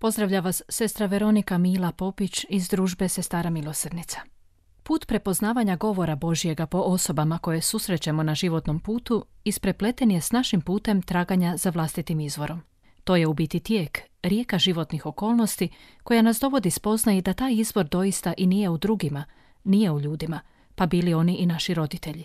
Pozdravlja vas sestra Veronika Mila Popić iz družbe Sestara Milosrnica. Put prepoznavanja govora Božjega po osobama koje susrećemo na životnom putu isprepleten je s našim putem traganja za vlastitim izvorom. To je u biti tijek, rijeka životnih okolnosti koja nas dovodi i da taj izvor doista i nije u drugima, nije u ljudima, pa bili oni i naši roditelji.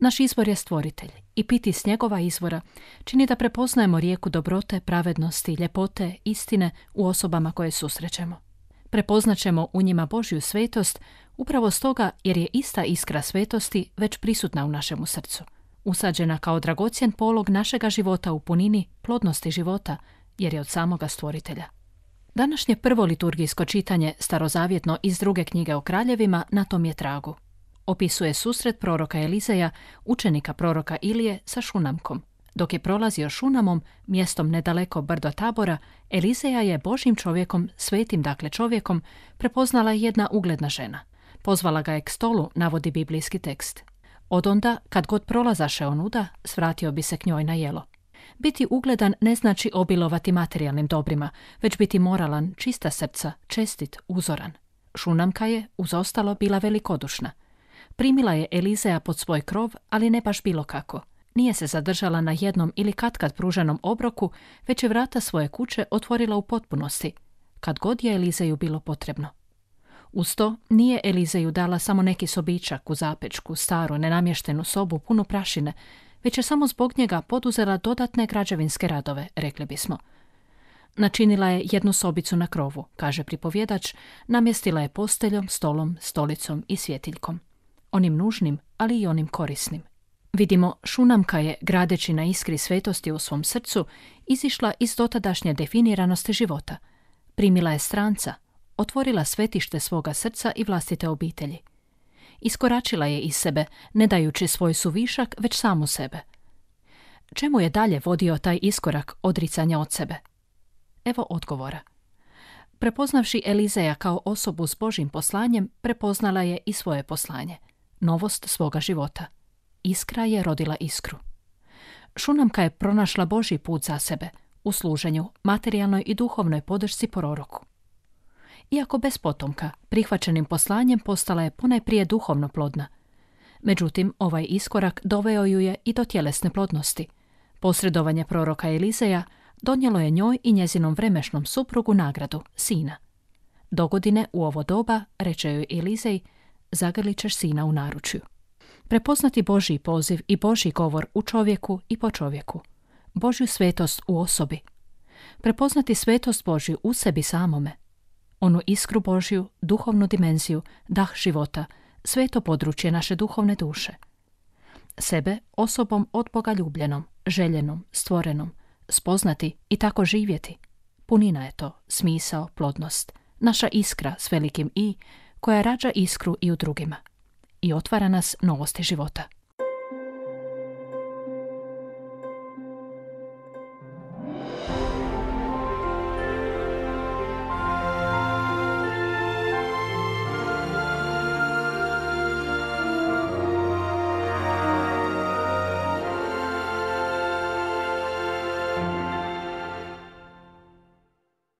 Naš izvor je stvoritelj i piti s njegova izvora čini da prepoznajemo rijeku dobrote, pravednosti, ljepote, istine u osobama koje susrećemo. Prepoznaćemo u njima Božju svetost upravo stoga jer je ista iskra svetosti već prisutna u našemu srcu, usađena kao dragocjen polog našega života u punini plodnosti života jer je od samoga stvoritelja. Današnje prvo liturgijsko čitanje starozavjetno iz druge knjige o kraljevima na tom je tragu opisuje susret proroka Elizeja, učenika proroka Ilije sa Šunamkom. Dok je prolazio Šunamom, mjestom nedaleko brdo tabora, Elizeja je Božim čovjekom, svetim dakle čovjekom, prepoznala jedna ugledna žena. Pozvala ga je k stolu, navodi biblijski tekst. Od onda, kad god prolazaše onuda, svratio bi se k njoj na jelo. Biti ugledan ne znači obilovati materijalnim dobrima, već biti moralan, čista srca, čestit, uzoran. Šunamka je, uz ostalo, bila velikodušna – Primila je Elizeja pod svoj krov, ali ne baš bilo kako. Nije se zadržala na jednom ili katkad pruženom obroku, već je vrata svoje kuće otvorila u potpunosti, kad god je Elizeju bilo potrebno. Uz to nije Elizeju dala samo neki sobičak u zapečku, staru, nenamještenu sobu punu prašine, već je samo zbog njega poduzela dodatne građevinske radove, rekli bismo. Načinila je jednu sobicu na krovu, kaže pripovjedač, namjestila je posteljom, stolom, stolicom i svjetiljkom onim nužnim, ali i onim korisnim. Vidimo, Šunamka je, gradeći na iskri svetosti u svom srcu, izišla iz dotadašnje definiranosti života. Primila je stranca, otvorila svetište svoga srca i vlastite obitelji. Iskoračila je iz sebe, ne dajući svoj suvišak, već samu sebe. Čemu je dalje vodio taj iskorak odricanja od sebe? Evo odgovora. Prepoznavši Elizeja kao osobu s Božim poslanjem, prepoznala je i svoje poslanje novost svoga života. Iskra je rodila iskru. Šunamka je pronašla Božji put za sebe u služenju, materijalnoj i duhovnoj podršci proroku. Iako bez potomka, prihvaćenim poslanjem postala je ponajprije duhovno plodna. Međutim, ovaj iskorak doveo ju je i do tjelesne plodnosti. Posredovanje proroka Elizeja donijelo je njoj i njezinom vremešnom suprugu nagradu, sina. Dogodine u ovo doba, reče joj Elizej, zagrlit ćeš sina u naručju. Prepoznati Božji poziv i Božji govor u čovjeku i po čovjeku. Božju svetost u osobi. Prepoznati svetost Božju u sebi samome. Onu iskru Božju, duhovnu dimenziju, dah života, sveto područje naše duhovne duše. Sebe osobom od Boga ljubljenom, željenom, stvorenom, spoznati i tako živjeti. Punina je to, smisao, plodnost, naša iskra s velikim i, koja rađa iskru i u drugima i otvara nas novosti života.